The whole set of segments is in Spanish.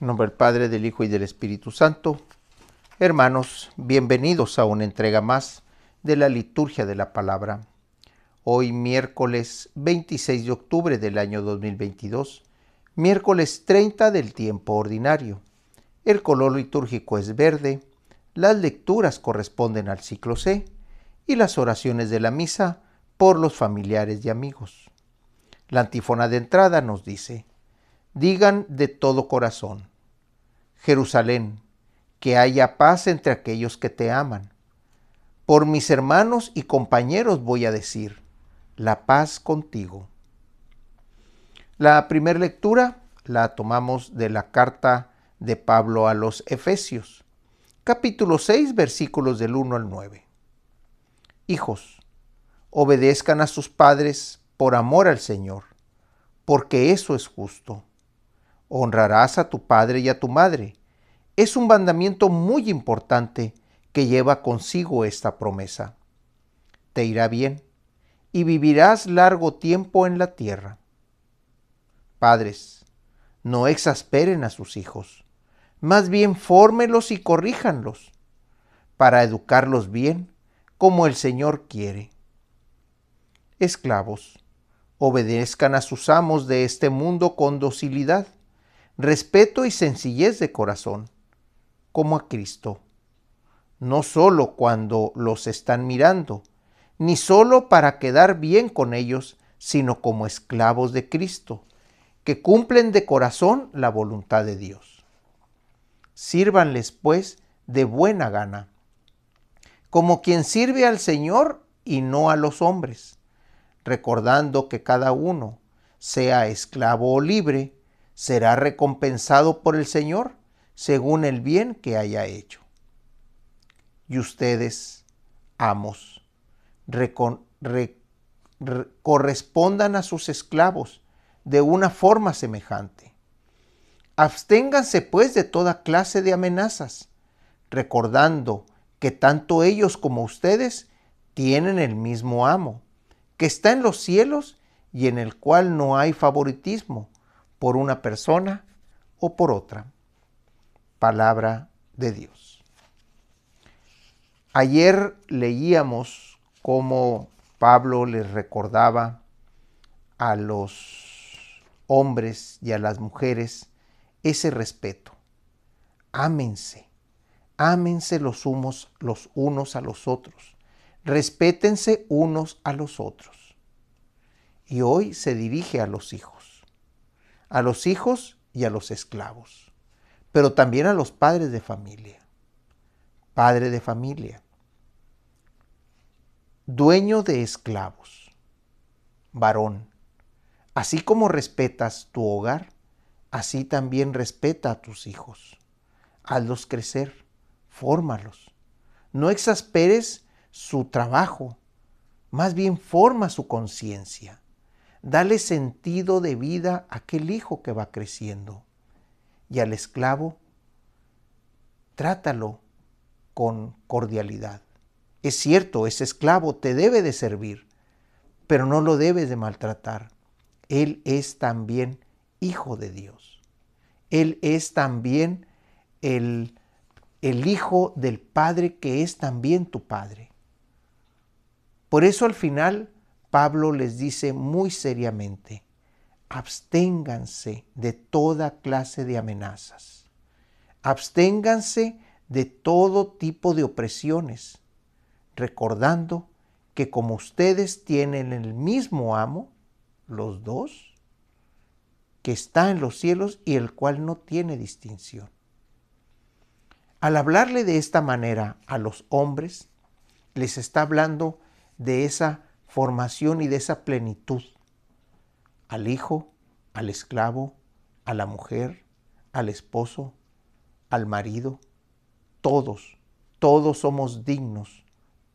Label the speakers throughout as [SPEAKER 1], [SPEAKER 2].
[SPEAKER 1] nombre del Padre, del Hijo y del Espíritu Santo. Hermanos, bienvenidos a una entrega más de la liturgia de la palabra. Hoy miércoles 26 de octubre del año 2022, miércoles 30 del tiempo ordinario. El color litúrgico es verde, las lecturas corresponden al ciclo C y las oraciones de la misa por los familiares y amigos. La antífona de entrada nos dice, digan de todo corazón, Jerusalén, que haya paz entre aquellos que te aman. Por mis hermanos y compañeros voy a decir, la paz contigo. La primera lectura la tomamos de la carta de Pablo a los Efesios, capítulo 6, versículos del 1 al 9. Hijos, obedezcan a sus padres por amor al Señor, porque eso es justo honrarás a tu padre y a tu madre. Es un mandamiento muy importante que lleva consigo esta promesa. Te irá bien y vivirás largo tiempo en la tierra. Padres, no exasperen a sus hijos, más bien fórmelos y corríjanlos, para educarlos bien como el Señor quiere. Esclavos, obedezcan a sus amos de este mundo con docilidad respeto y sencillez de corazón, como a Cristo, no sólo cuando los están mirando, ni sólo para quedar bien con ellos, sino como esclavos de Cristo, que cumplen de corazón la voluntad de Dios. Sírvanles, pues, de buena gana, como quien sirve al Señor y no a los hombres, recordando que cada uno, sea esclavo o libre, será recompensado por el Señor según el bien que haya hecho. Y ustedes, amos, correspondan a sus esclavos de una forma semejante. Absténganse pues de toda clase de amenazas, recordando que tanto ellos como ustedes tienen el mismo amo, que está en los cielos y en el cual no hay favoritismo por una persona o por otra. Palabra de Dios. Ayer leíamos cómo Pablo les recordaba a los hombres y a las mujeres ese respeto. Ámense, ámense los, humos, los unos a los otros, respétense unos a los otros. Y hoy se dirige a los hijos a los hijos y a los esclavos, pero también a los padres de familia. Padre de familia, dueño de esclavos, varón, así como respetas tu hogar, así también respeta a tus hijos. Hazlos crecer, fórmalos. No exasperes su trabajo, más bien forma su conciencia. Dale sentido de vida a aquel hijo que va creciendo. Y al esclavo, trátalo con cordialidad. Es cierto, ese esclavo te debe de servir, pero no lo debes de maltratar. Él es también hijo de Dios. Él es también el, el hijo del Padre que es también tu Padre. Por eso al final Pablo les dice muy seriamente, absténganse de toda clase de amenazas, absténganse de todo tipo de opresiones, recordando que como ustedes tienen el mismo amo, los dos, que está en los cielos y el cual no tiene distinción. Al hablarle de esta manera a los hombres, les está hablando de esa formación y de esa plenitud al hijo, al esclavo, a la mujer, al esposo, al marido. Todos, todos somos dignos,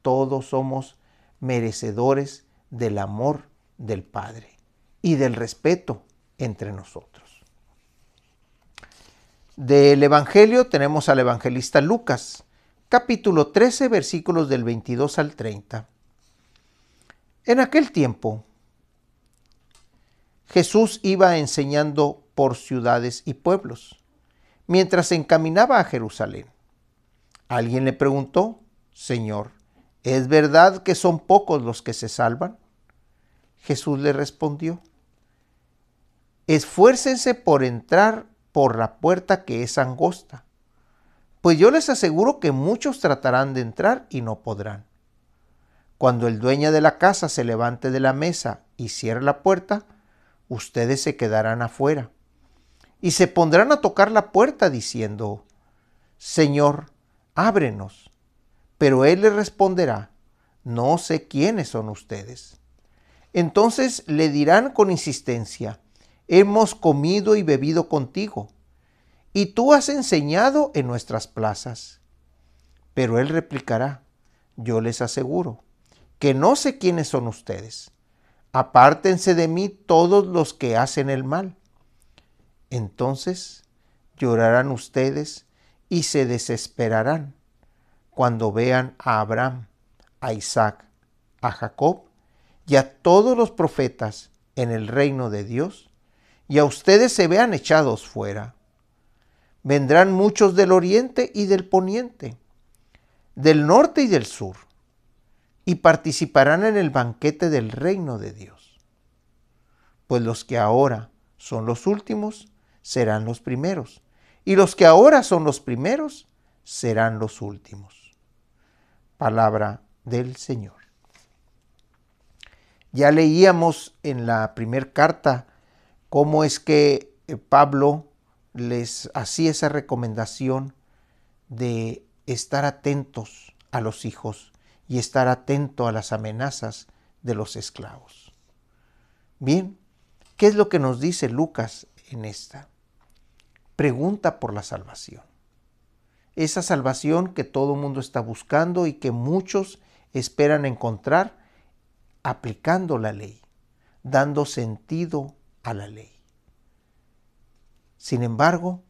[SPEAKER 1] todos somos merecedores del amor del Padre y del respeto entre nosotros. Del Evangelio tenemos al evangelista Lucas, capítulo 13, versículos del 22 al 30. En aquel tiempo, Jesús iba enseñando por ciudades y pueblos, mientras se encaminaba a Jerusalén. Alguien le preguntó, Señor, ¿es verdad que son pocos los que se salvan? Jesús le respondió, esfuércense por entrar por la puerta que es angosta, pues yo les aseguro que muchos tratarán de entrar y no podrán. Cuando el dueño de la casa se levante de la mesa y cierre la puerta, ustedes se quedarán afuera. Y se pondrán a tocar la puerta diciendo, Señor, ábrenos. Pero él le responderá, no sé quiénes son ustedes. Entonces le dirán con insistencia, hemos comido y bebido contigo, y tú has enseñado en nuestras plazas. Pero él replicará, yo les aseguro que no sé quiénes son ustedes. Apártense de mí todos los que hacen el mal. Entonces llorarán ustedes y se desesperarán cuando vean a Abraham, a Isaac, a Jacob y a todos los profetas en el reino de Dios, y a ustedes se vean echados fuera. Vendrán muchos del oriente y del poniente, del norte y del sur y participarán en el banquete del reino de Dios. Pues los que ahora son los últimos serán los primeros, y los que ahora son los primeros serán los últimos. Palabra del Señor. Ya leíamos en la primera carta cómo es que eh, Pablo les hacía esa recomendación de estar atentos a los hijos y estar atento a las amenazas de los esclavos. Bien, ¿qué es lo que nos dice Lucas en esta? Pregunta por la salvación. Esa salvación que todo mundo está buscando y que muchos esperan encontrar aplicando la ley, dando sentido a la ley. Sin embargo,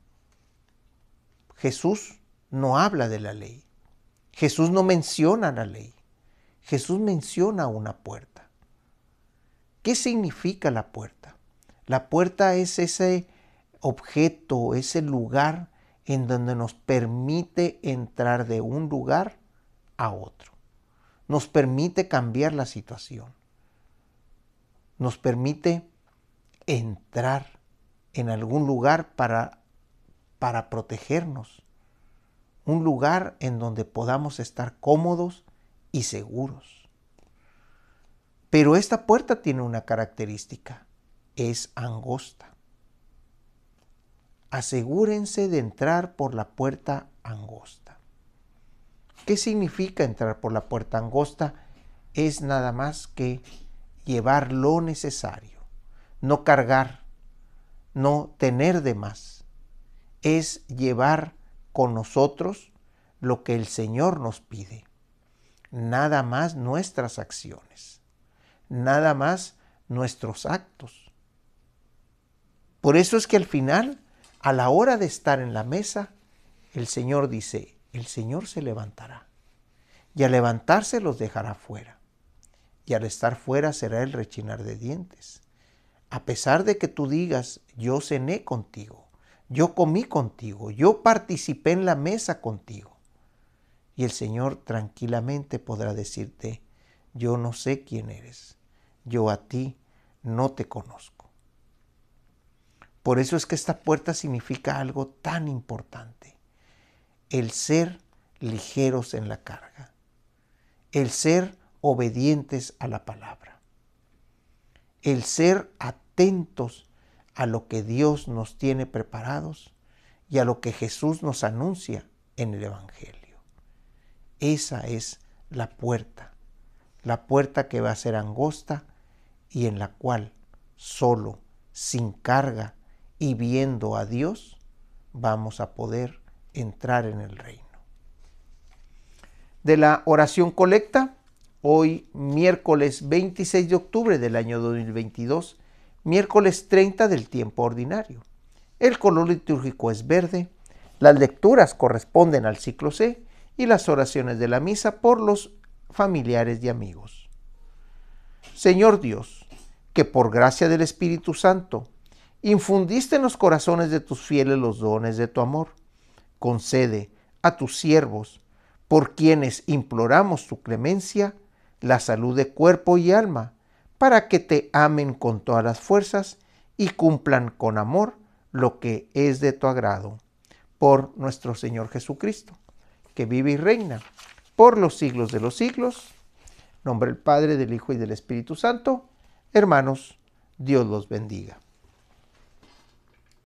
[SPEAKER 1] Jesús no habla de la ley. Jesús no menciona la ley, Jesús menciona una puerta. ¿Qué significa la puerta? La puerta es ese objeto, ese lugar en donde nos permite entrar de un lugar a otro. Nos permite cambiar la situación. Nos permite entrar en algún lugar para, para protegernos un lugar en donde podamos estar cómodos y seguros. Pero esta puerta tiene una característica, es angosta. Asegúrense de entrar por la puerta angosta. ¿Qué significa entrar por la puerta angosta? Es nada más que llevar lo necesario, no cargar, no tener de más, es llevar con nosotros lo que el Señor nos pide, nada más nuestras acciones, nada más nuestros actos. Por eso es que al final, a la hora de estar en la mesa, el Señor dice, el Señor se levantará, y al levantarse los dejará fuera, y al estar fuera será el rechinar de dientes, a pesar de que tú digas, yo cené contigo yo comí contigo, yo participé en la mesa contigo. Y el Señor tranquilamente podrá decirte, yo no sé quién eres, yo a ti no te conozco. Por eso es que esta puerta significa algo tan importante, el ser ligeros en la carga, el ser obedientes a la palabra, el ser atentos a lo que Dios nos tiene preparados y a lo que Jesús nos anuncia en el Evangelio. Esa es la puerta, la puerta que va a ser angosta y en la cual solo, sin carga y viendo a Dios, vamos a poder entrar en el reino. De la oración colecta, hoy miércoles 26 de octubre del año 2022, miércoles 30 del tiempo ordinario. El color litúrgico es verde, las lecturas corresponden al ciclo C y las oraciones de la misa por los familiares y amigos. Señor Dios, que por gracia del Espíritu Santo infundiste en los corazones de tus fieles los dones de tu amor, concede a tus siervos, por quienes imploramos tu clemencia, la salud de cuerpo y alma, para que te amen con todas las fuerzas y cumplan con amor lo que es de tu agrado. Por nuestro Señor Jesucristo, que vive y reina por los siglos de los siglos. Nombre del Padre, del Hijo y del Espíritu Santo. Hermanos, Dios los bendiga.